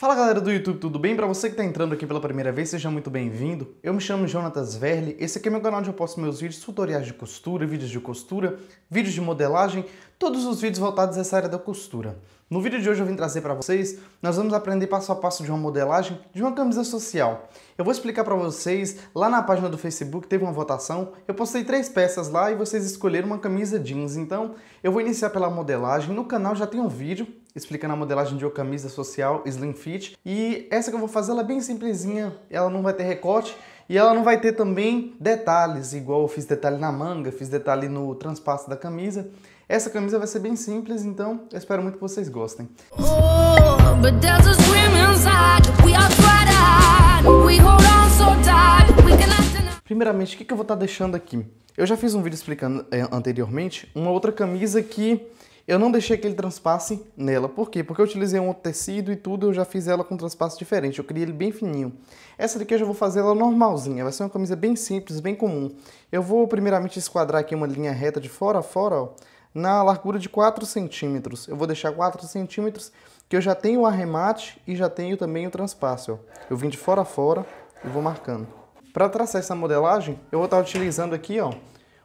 Fala galera do YouTube, tudo bem? Para você que está entrando aqui pela primeira vez, seja muito bem-vindo. Eu me chamo Jonatas Verli, esse aqui é meu canal onde eu posto meus vídeos, tutoriais de costura, vídeos de costura, vídeos de modelagem, todos os vídeos voltados a essa área da costura. No vídeo de hoje eu vim trazer para vocês, nós vamos aprender passo a passo de uma modelagem de uma camisa social. Eu vou explicar para vocês, lá na página do Facebook teve uma votação, eu postei três peças lá e vocês escolheram uma camisa jeans. Então eu vou iniciar pela modelagem, no canal já tem um vídeo, explicando a modelagem de uma camisa social Slim Fit. E essa que eu vou fazer, ela é bem simplesinha, ela não vai ter recorte e ela não vai ter também detalhes, igual eu fiz detalhe na manga, fiz detalhe no transpasso da camisa. Essa camisa vai ser bem simples, então eu espero muito que vocês gostem. Oh, Primeiramente, o que eu vou estar tá deixando aqui? Eu já fiz um vídeo explicando é, anteriormente uma outra camisa que eu não deixei aquele transpasse nela. Por quê? Porque eu utilizei um outro tecido e tudo, eu já fiz ela com um transpasse diferente. Eu criei ele bem fininho. Essa daqui eu já vou fazer ela normalzinha. Vai ser uma camisa bem simples, bem comum. Eu vou primeiramente esquadrar aqui uma linha reta de fora a fora, ó, na largura de 4 centímetros. Eu vou deixar 4 centímetros, que eu já tenho o arremate e já tenho também o transpasse, ó. Eu vim de fora a fora e vou marcando. Para traçar essa modelagem, eu vou estar utilizando aqui, ó,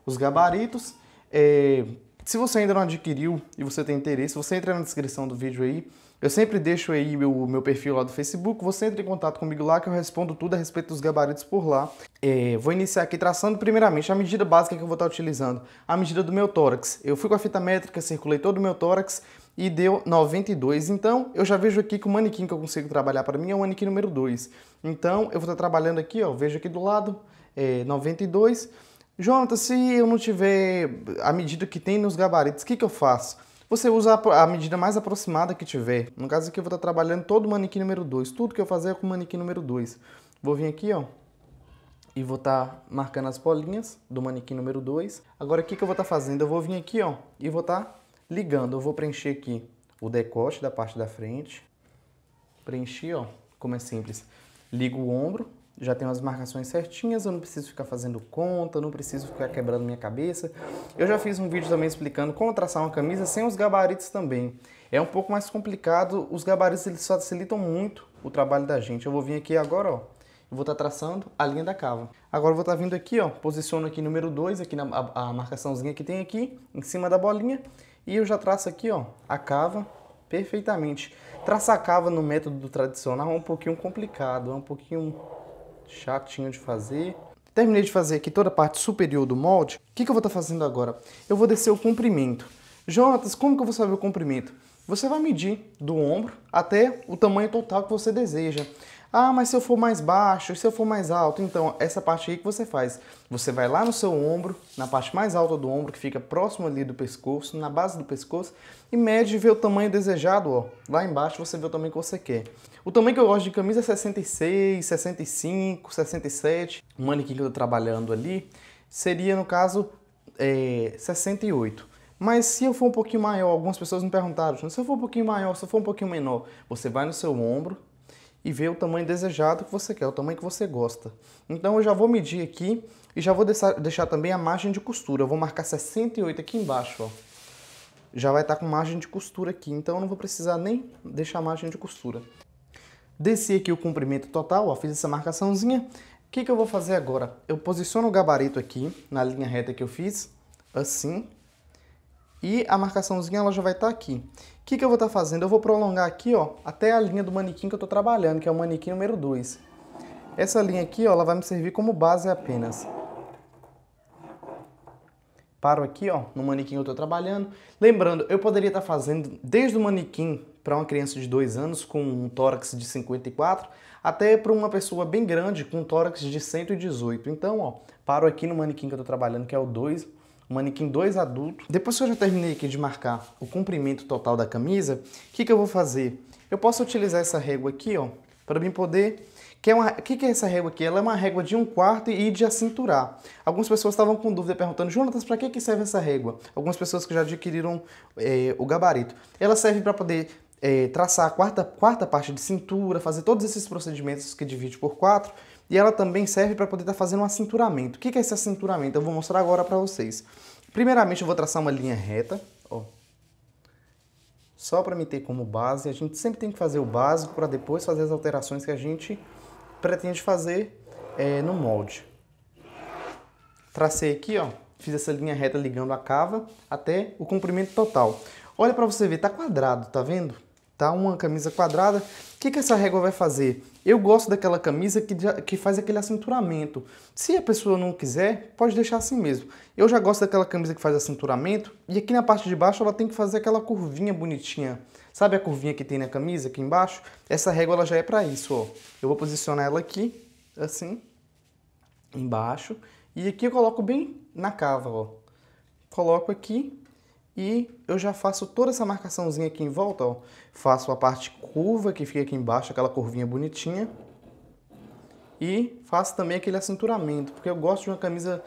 os gabaritos, é, se você ainda não adquiriu e você tem interesse, você entra na descrição do vídeo aí. Eu sempre deixo aí o meu, meu perfil lá do Facebook, você entra em contato comigo lá que eu respondo tudo a respeito dos gabaritos por lá. É, vou iniciar aqui traçando primeiramente a medida básica que eu vou estar utilizando, a medida do meu tórax. Eu fui com a fita métrica, circulei todo o meu tórax e deu 92, então eu já vejo aqui que o manequim que eu consigo trabalhar para mim é o manequim número 2. Então eu vou estar trabalhando aqui, ó, vejo aqui do lado, é, 92... Jonathan, se eu não tiver a medida que tem nos gabaritos, o que, que eu faço? Você usa a, medida mais aproximada que tiver. No caso aqui eu vou estar tá trabalhando todo o manequim número 2. Tudo que eu fazer é com o manequim número 2. Vou vir aqui, ó, e vou estar tá marcando as bolinhas do manequim número 2. Agora o que, que eu vou estar tá fazendo? Eu vou vir aqui, ó, e vou estar ligando. Eu vou preencher aqui o decote da parte da frente. Preenchi, ó, como é simples. Ligo o ombro, já tenho as marcações certinhas, eu não preciso ficar fazendo conta, não preciso ficar quebrando minha cabeça. Eu já fiz um vídeo também explicando como traçar uma camisa sem os gabaritos também. É um pouco mais complicado, os gabaritos eles facilitam muito o trabalho da gente. Eu vou vir aqui agora, ó, eu vou estar tá traçando a linha da cava. Agora eu vou estar tá vindo aqui, ó, posiciono aqui número 2, aqui na a, a marcaçãozinha que tem aqui, em cima da bolinha, e eu já traço aqui, ó, a cava perfeitamente. Traçar a cava no método tradicional é um pouquinho complicado, é um pouquinho chatinho de fazer. Terminei de fazer aqui toda a parte superior do molde. O que, que eu vou estar tá fazendo agora? Eu vou descer o comprimento. Jonas, como que eu vou saber o comprimento? Você vai medir do ombro até o tamanho total que você deseja. Ah, mas se eu for mais baixo, se eu for mais alto, então essa parte aí que você faz, você vai lá no seu ombro, na parte mais alta do ombro, que fica próximo ali do pescoço, na base do pescoço, e mede e vê o tamanho desejado, ó. Lá embaixo você vê o tamanho que você quer. O tamanho que eu gosto de camisa é 66, 65, 67. O manequim que eu tô trabalhando ali seria, no caso, é, 68. Mas se eu for um pouquinho maior, algumas pessoas me perguntaram, se eu for um pouquinho maior, se eu for um pouquinho menor, você vai no seu ombro, e ver o tamanho desejado que você quer, o tamanho que você gosta. Então eu já vou medir aqui e já vou deixar, também a margem de costura. Eu vou marcar 68 aqui embaixo, ó. Já vai estar tá com margem de costura aqui, então eu não vou precisar nem deixar margem de costura. Desci aqui o comprimento total, ó, fiz essa marcaçãozinha. O que, que eu vou fazer agora? Eu posiciono o gabarito aqui, na linha reta que eu fiz, assim. E a marcaçãozinha ela já vai estar tá aqui. O que, que eu vou estar tá fazendo? Eu vou prolongar aqui ó, até a linha do manequim que eu estou trabalhando, que é o manequim número 2. Essa linha aqui ó, ela vai me servir como base apenas. Paro aqui ó, no manequim que eu estou trabalhando. Lembrando, eu poderia estar tá fazendo desde o manequim para uma criança de 2 anos com um tórax de 54 até para uma pessoa bem grande com um tórax de 118. Então, ó, paro aqui no manequim que eu estou trabalhando, que é o 2 manequim 2 adulto. Depois que eu já terminei aqui de marcar o comprimento total da camisa, o que, que eu vou fazer? Eu posso utilizar essa régua aqui, ó, para mim poder... Que é uma... O que, que é essa régua aqui? Ela é uma régua de um quarto e de acinturar. Algumas pessoas estavam com dúvida, perguntando, Jonatas, para que, que serve essa régua? Algumas pessoas que já adquiriram é, o gabarito. Ela serve para poder é, traçar a quarta, quarta parte de cintura, fazer todos esses procedimentos que divide por quatro, e ela também serve para poder estar tá fazendo um acinturamento. O que, que é esse acinturamento? Eu vou mostrar agora para vocês. Primeiramente, eu vou traçar uma linha reta, ó. Só para me ter como base. A gente sempre tem que fazer o básico para depois fazer as alterações que a gente pretende fazer é, no molde. Tracei aqui, ó. Fiz essa linha reta ligando a cava até o comprimento total. Olha para você ver, tá quadrado, tá vendo? tá? Uma camisa quadrada. O que, que essa régua vai fazer? Eu gosto daquela camisa que, que faz aquele acinturamento. Se a pessoa não quiser, pode deixar assim mesmo. Eu já gosto daquela camisa que faz acinturamento e aqui na parte de baixo ela tem que fazer aquela curvinha bonitinha. Sabe a curvinha que tem na camisa aqui embaixo? Essa régua ela já é para isso, ó. Eu vou posicionar ela aqui, assim, embaixo. E aqui eu coloco bem na cava, ó. Coloco aqui e eu já faço toda essa marcaçãozinha aqui em volta, ó. Faço a parte curva que fica aqui embaixo, aquela curvinha bonitinha. E faço também aquele acinturamento, porque eu gosto de uma camisa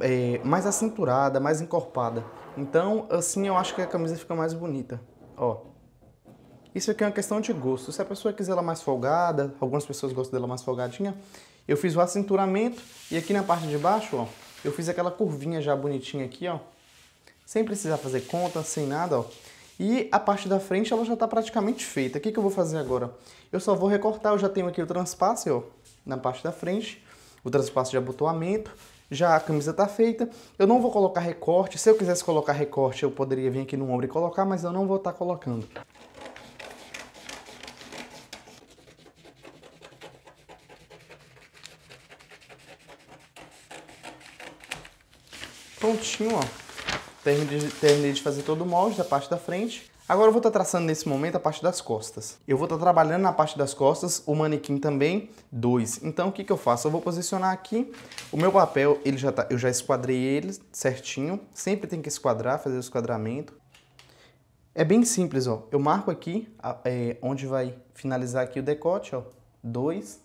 é, mais acinturada, mais encorpada. Então, assim eu acho que a camisa fica mais bonita, ó. Isso aqui é uma questão de gosto. Se a pessoa quiser ela mais folgada, algumas pessoas gostam dela mais folgadinha, eu fiz o acinturamento e aqui na parte de baixo, ó, eu fiz aquela curvinha já bonitinha aqui, ó sem precisar fazer conta, sem nada, ó. E a parte da frente ela já está praticamente feita. O que, que eu vou fazer agora? Eu só vou recortar, eu já tenho aqui o transpasse, ó, na parte da frente, o transpasse de abotoamento, já a camisa está feita. Eu não vou colocar recorte, se eu quisesse colocar recorte eu poderia vir aqui no ombro e colocar, mas eu não vou estar tá colocando. Prontinho, ó. Terminei de, fazer todo o molde da parte da frente. Agora eu vou estar tá traçando nesse momento a parte das costas. Eu vou estar tá trabalhando na parte das costas, o manequim também, dois. Então o que, que eu faço? Eu vou posicionar aqui o meu papel, ele já tá, eu já esquadrei ele certinho. Sempre tem que esquadrar, fazer o esquadramento. É bem simples, ó. Eu marco aqui é, onde vai finalizar aqui o decote, ó. 2.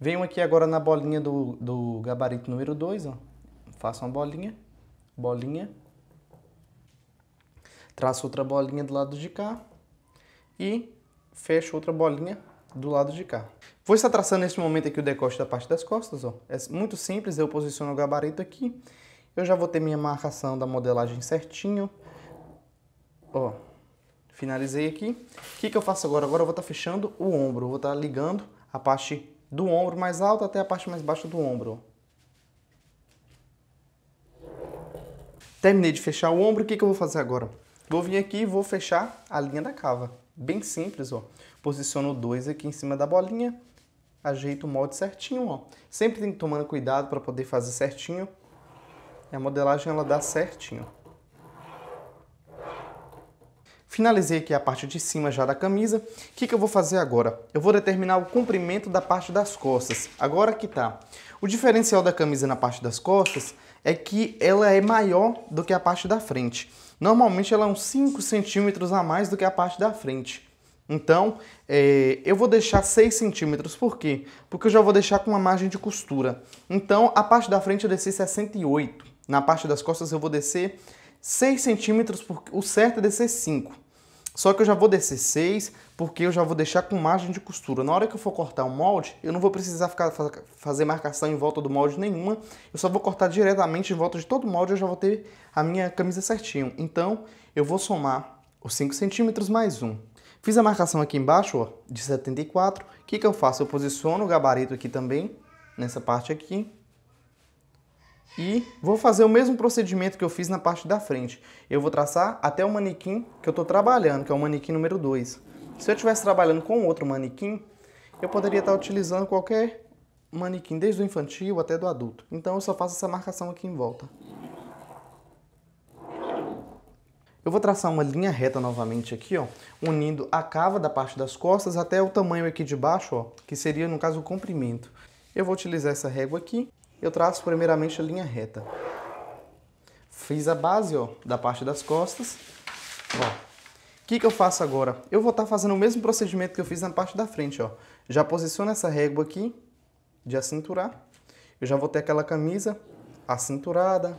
Venho aqui agora na bolinha do, do gabarito número 2, ó. Faço uma bolinha bolinha, traço outra bolinha do lado de cá e fecho outra bolinha do lado de cá. Vou estar traçando neste momento aqui o decote da parte das costas, ó. É muito simples, eu posiciono o gabarito aqui. Eu já vou ter minha marcação da modelagem certinho. Ó, finalizei aqui. O que, que eu faço agora? Agora eu vou estar tá fechando o ombro, eu vou estar tá ligando a parte do ombro mais alta até a parte mais baixa do ombro, ó. Terminei de fechar o ombro, o que, que eu vou fazer agora? Vou vir aqui e vou fechar a linha da cava. Bem simples, ó. Posiciono dois aqui em cima da bolinha, ajeito o molde certinho, ó. Sempre tem que tomar cuidado para poder fazer certinho. E a modelagem ela dá certinho. Finalizei aqui a parte de cima já da camisa. O que, que eu vou fazer agora? Eu vou determinar o comprimento da parte das costas. Agora que tá. O diferencial da camisa na parte das costas é que ela é maior do que a parte da frente. Normalmente ela é uns 5 centímetros a mais do que a parte da frente. Então, é, eu vou deixar 6 centímetros, por quê? Porque eu já vou deixar com uma margem de costura. Então, a parte da frente eu desci 68. Na parte das costas eu vou descer 6 centímetros, porque o certo é descer 5. Só que eu já vou descer 6, porque eu já vou deixar com margem de costura. Na hora que eu for cortar o molde, eu não vou precisar ficar, fazer marcação em volta do molde nenhuma. Eu só vou cortar diretamente em volta de todo o molde, eu já vou ter a minha camisa certinho. Então, eu vou somar os 5 centímetros mais 1. Um. Fiz a marcação aqui embaixo, ó, de 74. O que, que eu faço? Eu posiciono o gabarito aqui também, nessa parte aqui. E vou fazer o mesmo procedimento que eu fiz na parte da frente. Eu vou traçar até o manequim que eu estou trabalhando, que é o manequim número 2. Se eu estivesse trabalhando com outro manequim, eu poderia estar utilizando qualquer manequim, desde o infantil até do adulto. Então eu só faço essa marcação aqui em volta. Eu vou traçar uma linha reta novamente aqui, ó, unindo a cava da parte das costas até o tamanho aqui de baixo, ó, que seria, no caso, o comprimento. Eu vou utilizar essa régua aqui eu traço primeiramente a linha reta. Fiz a base ó, da parte das costas. O que, que eu faço agora? Eu vou estar tá fazendo o mesmo procedimento que eu fiz na parte da frente. Ó. Já posiciono essa régua aqui de acinturar. Eu já vou ter aquela camisa acinturada.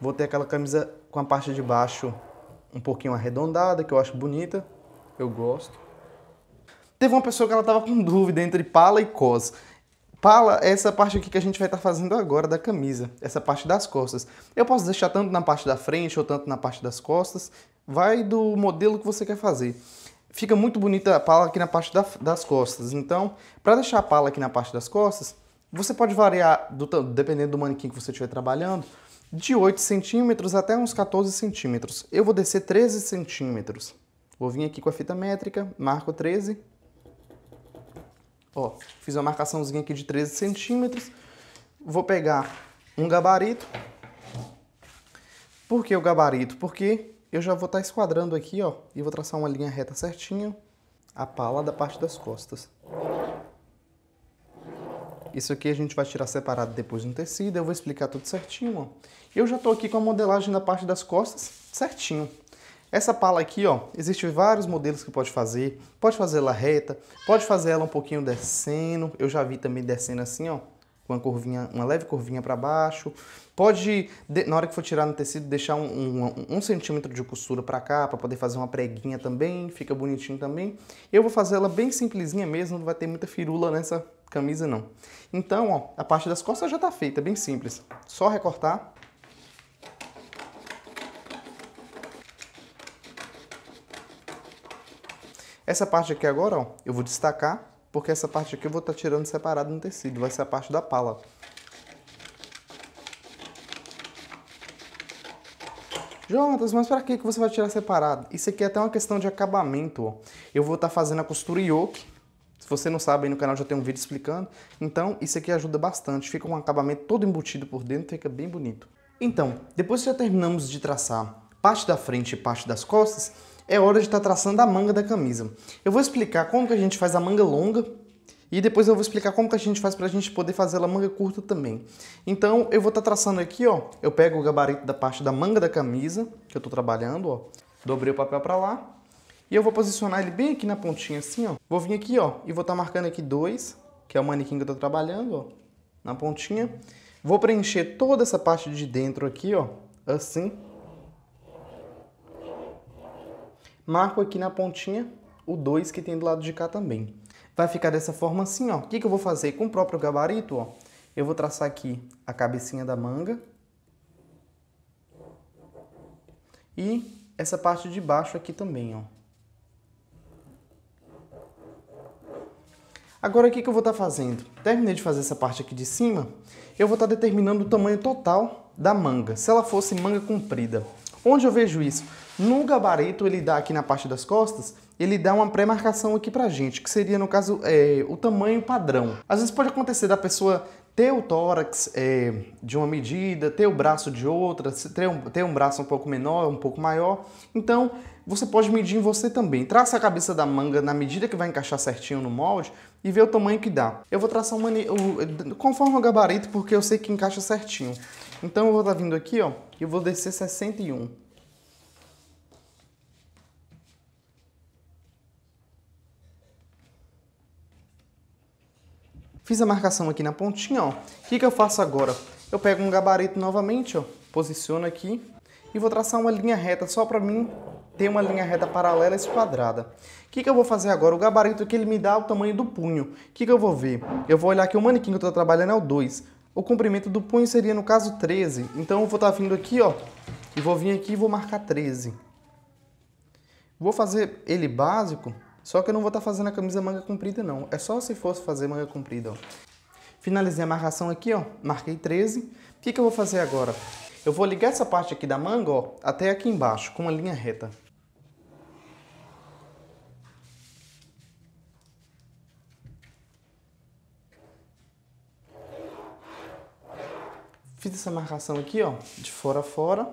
Vou ter aquela camisa com a parte de baixo um pouquinho arredondada, que eu acho bonita. Eu gosto. Teve uma pessoa que ela estava com dúvida entre pala e cos. Pala é essa parte aqui que a gente vai estar tá fazendo agora da camisa, essa parte das costas. Eu posso deixar tanto na parte da frente ou tanto na parte das costas, vai do modelo que você quer fazer. Fica muito bonita a pala aqui na parte da, das costas, então para deixar a pala aqui na parte das costas, você pode variar, do, dependendo do manequim que você estiver trabalhando, de 8 centímetros até uns 14 centímetros. Eu vou descer 13 centímetros. Vou vir aqui com a fita métrica, marco 13 Ó, fiz uma marcaçãozinha aqui de 13 centímetros. Vou pegar um gabarito. Por que o gabarito? Porque eu já vou estar tá esquadrando aqui, ó, e vou traçar uma linha reta certinho a pala da parte das costas. Isso aqui a gente vai tirar separado depois no tecido, eu vou explicar tudo certinho, ó. Eu já estou aqui com a modelagem da parte das costas certinho. Essa pala aqui, ó, existe vários modelos que pode fazer. Pode fazer ela reta, pode fazer ela um pouquinho descendo. Eu já vi também descendo assim, ó, com uma curvinha, uma leve curvinha para baixo. Pode, na hora que for tirar no tecido, deixar um, um, um centímetro de costura para cá, para poder fazer uma preguinha também, fica bonitinho também. Eu vou fazer ela bem simplesinha mesmo, não vai ter muita firula nessa camisa não. Então, ó, a parte das costas já tá feita, bem simples. Só recortar Essa parte aqui agora, ó, eu vou destacar, porque essa parte aqui eu vou estar tá tirando separado no tecido, vai ser a parte da pala. Jonas, mas para que você vai tirar separado? Isso aqui é até uma questão de acabamento, ó. Eu vou estar tá fazendo a costura yoke, se você não sabe, aí no canal já tem um vídeo explicando. Então, isso aqui ajuda bastante. Fica um acabamento todo embutido por dentro, fica bem bonito. Então, depois que já terminamos de traçar parte da frente e parte das costas, é hora de estar tá traçando a manga da camisa. Eu vou explicar como que a gente faz a manga longa e depois eu vou explicar como que a gente faz para a gente poder fazer a manga curta também. Então eu vou estar tá traçando aqui, ó, eu pego o gabarito da parte da manga da camisa que eu estou trabalhando, ó, dobrei o papel para lá e eu vou posicionar ele bem aqui na pontinha assim, ó. Vou vir aqui, ó, e vou estar tá marcando aqui dois, que é o manequim que eu estou trabalhando, ó, na pontinha. Vou preencher toda essa parte de dentro aqui, ó, assim. marco aqui na pontinha o 2 que tem do lado de cá também. Vai ficar dessa forma assim, ó. O que, que eu vou fazer com o próprio gabarito, ó? Eu vou traçar aqui a cabecinha da manga. E essa parte de baixo aqui também, ó. Agora, o que, que eu vou estar tá fazendo? Terminei de fazer essa parte aqui de cima, eu vou estar tá determinando o tamanho total da manga, se ela fosse manga comprida. Onde eu vejo isso? No gabarito, ele dá aqui na parte das costas, ele dá uma pré-marcação aqui pra gente, que seria, no caso, é, o tamanho padrão. Às vezes pode acontecer da pessoa ter o tórax é, de uma medida, ter o braço de outra, ter um, ter um braço um pouco menor, um pouco maior. Então, você pode medir em você também. Traça a cabeça da manga na medida que vai encaixar certinho no molde e ver o tamanho que dá. Eu vou traçar uma, conforme o gabarito, porque eu sei que encaixa certinho. Então eu vou estar tá vindo aqui, ó, e vou descer 61. Fiz a marcação aqui na pontinha, ó. O que, que eu faço agora? Eu pego um gabarito novamente, ó, posiciono aqui e vou traçar uma linha reta só para mim ter uma linha reta paralela esquadrada. O que, que eu vou fazer agora? O gabarito que ele me dá é o tamanho do punho. O que, que eu vou ver? Eu vou olhar que o manequim que eu estou trabalhando é o 2. O comprimento do punho seria, no caso, 13. Então eu vou estar tá vindo aqui, ó, e vou vir aqui e vou marcar 13. Vou fazer ele básico, só que eu não vou estar tá fazendo a camisa manga comprida, não. É só se fosse fazer manga comprida, ó. Finalizei a marcação aqui, ó, marquei 13. O que, que eu vou fazer agora? Eu vou ligar essa parte aqui da manga, ó, até aqui embaixo, com uma linha reta. Fiz essa marcação aqui, ó, de fora a fora,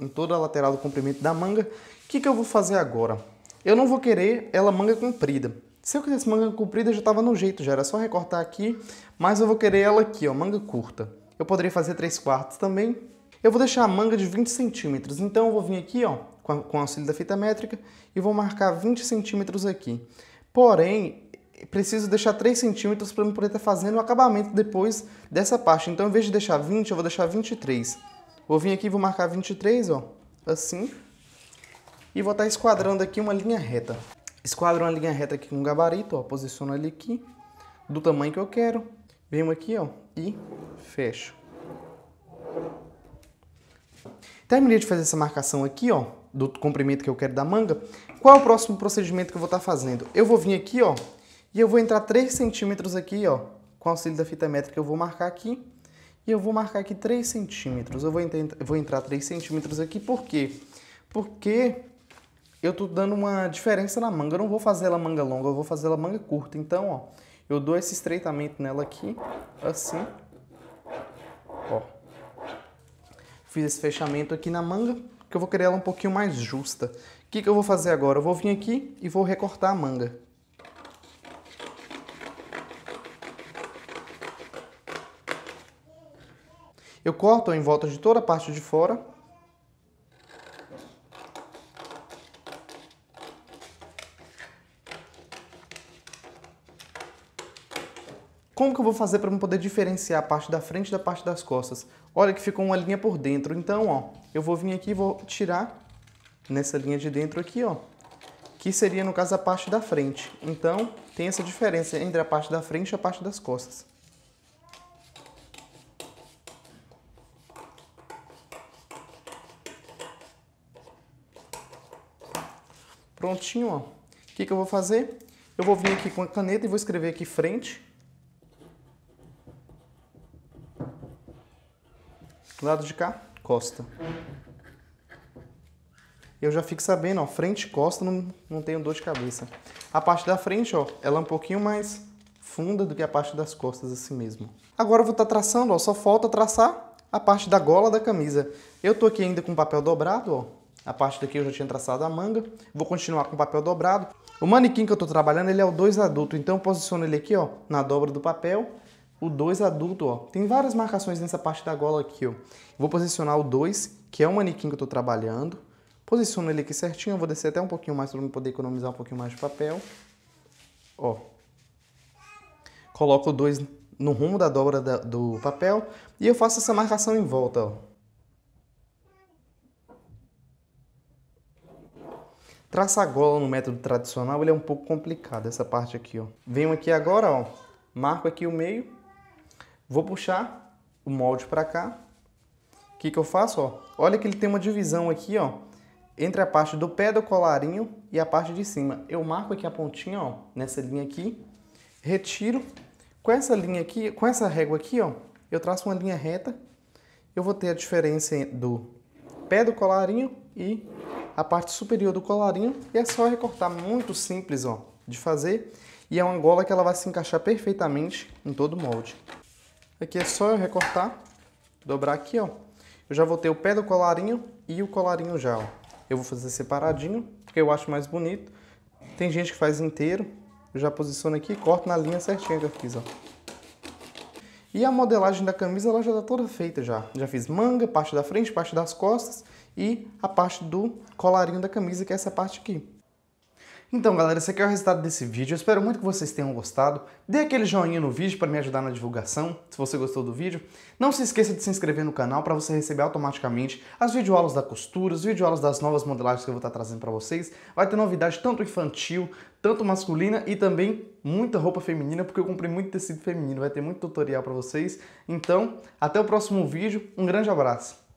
em toda a lateral do comprimento da manga. O que, que eu vou fazer agora? Eu não vou querer ela manga comprida. Se eu quisesse manga comprida, já estava no jeito, já era só recortar aqui, mas eu vou querer ela aqui, ó, manga curta. Eu poderia fazer 3 quartos também. Eu vou deixar a manga de 20 centímetros, então eu vou vir aqui, ó, com, a, o auxílio da fita métrica, e vou marcar 20 centímetros aqui. Porém, preciso deixar 3 centímetros para eu poder estar tá fazendo o acabamento depois dessa parte. Então, em vez de deixar 20, eu vou deixar 23. Vou vir aqui e vou marcar 23, ó, assim. E vou estar tá esquadrando aqui uma linha reta. Esquadro uma linha reta aqui com um gabarito, ó, posiciono ele aqui, do tamanho que eu quero. Venho aqui, ó, e fecho. Terminei de fazer essa marcação aqui, ó, do comprimento que eu quero da manga. Qual é o próximo procedimento que eu vou estar tá fazendo? Eu vou vir aqui, ó, e eu vou entrar 3 centímetros aqui, ó, com auxílio da fita métrica eu vou marcar aqui. E eu vou marcar aqui 3 centímetros. Eu vou, vou entrar 3 centímetros aqui, por quê? Porque eu tô dando uma diferença na manga. Eu não vou fazer ela manga longa, eu vou fazer ela manga curta. Então, ó, eu dou esse estreitamento nela aqui, assim. Ó. Fiz esse fechamento aqui na manga, que eu vou querer ela um pouquinho mais justa. O que, que eu vou fazer agora? Eu vou vir aqui e vou recortar a manga. Eu corto em volta de toda a parte de fora. Como que eu vou fazer para poder diferenciar a parte da frente da parte das costas? Olha que ficou uma linha por dentro. Então, ó, eu vou vir aqui e vou tirar nessa linha de dentro aqui, ó, que seria, no caso, a parte da frente. Então, tem essa diferença entre a parte da frente e a parte das costas. prontinho, ó. O que, que eu vou fazer? Eu vou vir aqui com a caneta e vou escrever aqui frente. Lado de cá, costa. Eu já fico sabendo, ó, frente e costa, não, não tenho dor de cabeça. A parte da frente, ó, ela é um pouquinho mais funda do que a parte das costas assim mesmo. Agora eu vou estar tá traçando, ó, só falta traçar a parte da gola da camisa. Eu tô aqui ainda com papel dobrado, ó, a parte daqui eu já tinha traçado a manga. Vou continuar com o papel dobrado. O manequim que eu estou trabalhando, ele é o 2 adulto. Então eu posiciono ele aqui, ó, na dobra do papel. O 2 adulto, ó. Tem várias marcações nessa parte da gola aqui, ó. Vou posicionar o 2, que é o manequim que eu estou trabalhando. Posiciono ele aqui certinho. Eu vou descer até um pouquinho mais para poder economizar um pouquinho mais de papel. Ó. Coloco o 2 no rumo da dobra da, do papel. E eu faço essa marcação em volta, ó. Traçar gola no método tradicional ele é um pouco complicado, essa parte aqui. Ó. Venho aqui agora, ó, marco aqui o meio, vou puxar o molde para cá. O que, que eu faço? Ó? Olha que ele tem uma divisão aqui, ó, entre a parte do pé do colarinho e a parte de cima. Eu marco aqui a pontinha, ó, nessa linha aqui, retiro. Com essa linha aqui, com essa régua aqui, ó, eu traço uma linha reta. Eu vou ter a diferença do pé do colarinho e a parte superior do colarinho e é só recortar, muito simples ó, de fazer. E é uma gola que ela vai se encaixar perfeitamente em todo o molde. Aqui é só eu recortar, dobrar aqui, ó. Eu já vou ter o pé do colarinho e o colarinho já, ó. Eu vou fazer separadinho, porque eu acho mais bonito. Tem gente que faz inteiro. Eu já posiciono aqui e corto na linha certinha que eu fiz, ó. E a modelagem da camisa ela já está toda feita já. Já fiz manga, parte da frente, parte das costas e a parte do colarinho da camisa, que é essa parte aqui. Então, galera, esse aqui é o resultado desse vídeo. Eu espero muito que vocês tenham gostado. Dê aquele joinha no vídeo para me ajudar na divulgação, se você gostou do vídeo. Não se esqueça de se inscrever no canal para você receber automaticamente as videoaulas da costura, as videoaulas das novas modelagens que eu vou estar tá trazendo para vocês. Vai ter novidade tanto infantil, tanto masculina e também muita roupa feminina, porque eu comprei muito tecido feminino. Vai ter muito tutorial para vocês. Então, até o próximo vídeo. Um grande abraço.